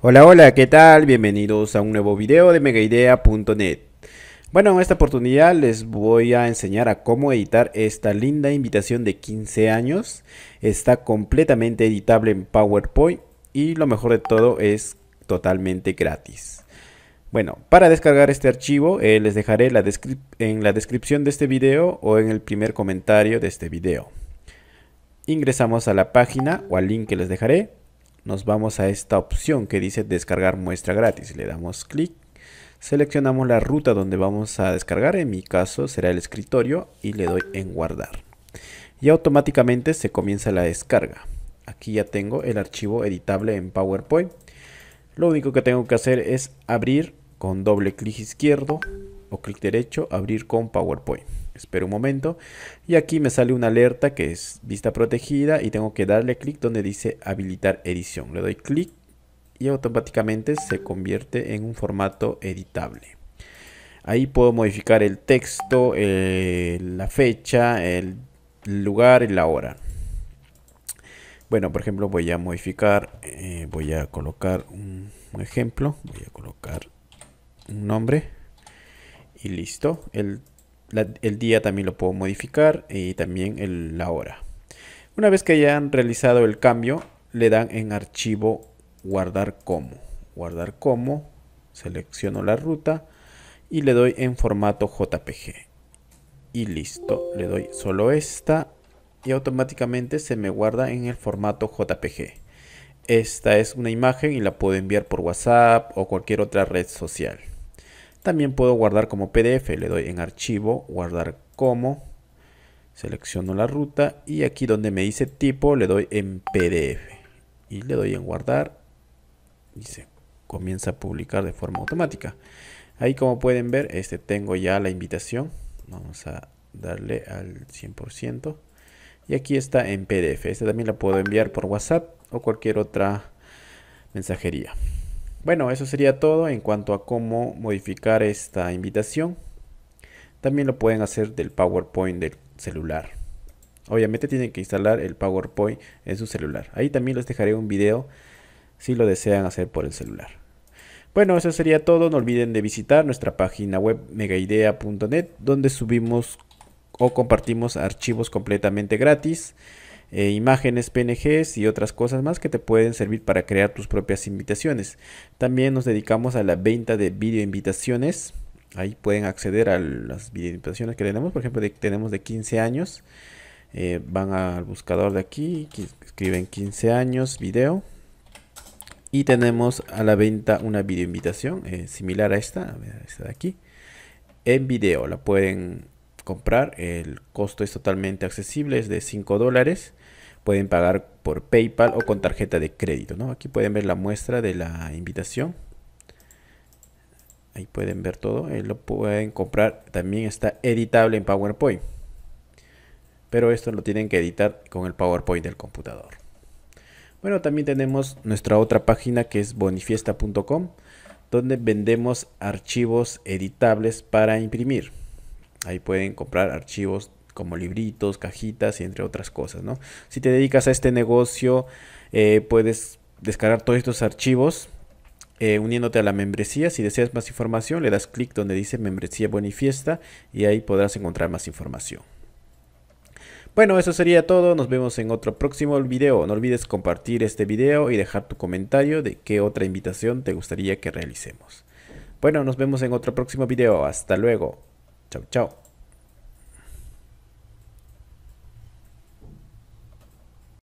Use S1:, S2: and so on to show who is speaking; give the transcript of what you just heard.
S1: Hola, hola, ¿qué tal? Bienvenidos a un nuevo video de megaidea.net. Bueno, en esta oportunidad les voy a enseñar a cómo editar esta linda invitación de 15 años. Está completamente editable en PowerPoint y lo mejor de todo es totalmente gratis. Bueno, para descargar este archivo eh, les dejaré la en la descripción de este video o en el primer comentario de este video. Ingresamos a la página o al link que les dejaré nos vamos a esta opción que dice descargar muestra gratis. Le damos clic, seleccionamos la ruta donde vamos a descargar, en mi caso será el escritorio y le doy en guardar. Y automáticamente se comienza la descarga. Aquí ya tengo el archivo editable en PowerPoint. Lo único que tengo que hacer es abrir con doble clic izquierdo clic derecho, abrir con PowerPoint. Espero un momento y aquí me sale una alerta que es vista protegida y tengo que darle clic donde dice habilitar edición. Le doy clic y automáticamente se convierte en un formato editable. Ahí puedo modificar el texto, eh, la fecha, el lugar y la hora. Bueno, por ejemplo, voy a modificar, eh, voy a colocar un ejemplo, voy a colocar un nombre y listo. El, día también lo puedo modificar y también el, la hora. Una vez que hayan realizado el cambio, le dan en archivo guardar como. Guardar como, selecciono la ruta y le doy en formato JPG. Y listo, le doy solo esta y automáticamente se me guarda en el formato JPG. Esta es una imagen y la puedo enviar por WhatsApp o cualquier otra red social. También puedo guardar como PDF, le doy en archivo, guardar como, selecciono la ruta y aquí donde me dice tipo le doy en PDF y le doy en guardar y se comienza a publicar de forma automática. Ahí como pueden ver, este tengo ya la invitación. Vamos a darle al 100%. Y aquí está en PDF. Este también la puedo enviar por WhatsApp o cualquier otra mensajería. Bueno, eso sería todo en cuanto a cómo modificar esta invitación. También lo pueden hacer del PowerPoint del celular. Obviamente tienen que instalar el PowerPoint en su celular. Ahí también les dejaré un video si lo desean hacer por el celular. Bueno, eso sería todo. No olviden de visitar nuestra página web megaidea.net donde subimos o compartimos archivos completamente gratis. Eh, imágenes PNGs y otras cosas más que te pueden servir para crear tus propias invitaciones. También nos dedicamos a la venta de video invitaciones. Ahí pueden acceder a las video invitaciones que tenemos. Por ejemplo, tenemos de 15 años. Eh, van al buscador de aquí, escriben 15 años, video. Y tenemos a la venta una video invitación eh, similar a esta, esta de aquí en video. La pueden comprar. El costo es totalmente accesible, es de 5 dólares. Pueden pagar por PayPal o con tarjeta de crédito. ¿no? Aquí pueden ver la muestra de la invitación. Ahí pueden ver todo. Eh, lo pueden comprar. También está editable en PowerPoint. Pero esto lo tienen que editar con el PowerPoint del computador. Bueno, también tenemos nuestra otra página que es bonifiesta.com, donde vendemos archivos editables para imprimir. Ahí pueden comprar archivos como libritos, cajitas y entre otras cosas, ¿no? Si te dedicas a este negocio, eh, puedes descargar todos estos archivos eh, uniéndote a la membresía. Si deseas más información, le das clic donde dice membresía Bonifiesta y ahí podrás encontrar más información. Bueno, eso sería todo. Nos vemos en otro próximo video. No olvides compartir este video y dejar tu comentario de qué otra invitación te gustaría que realicemos. Bueno, nos vemos en otro próximo video. Hasta luego. Chao, chao.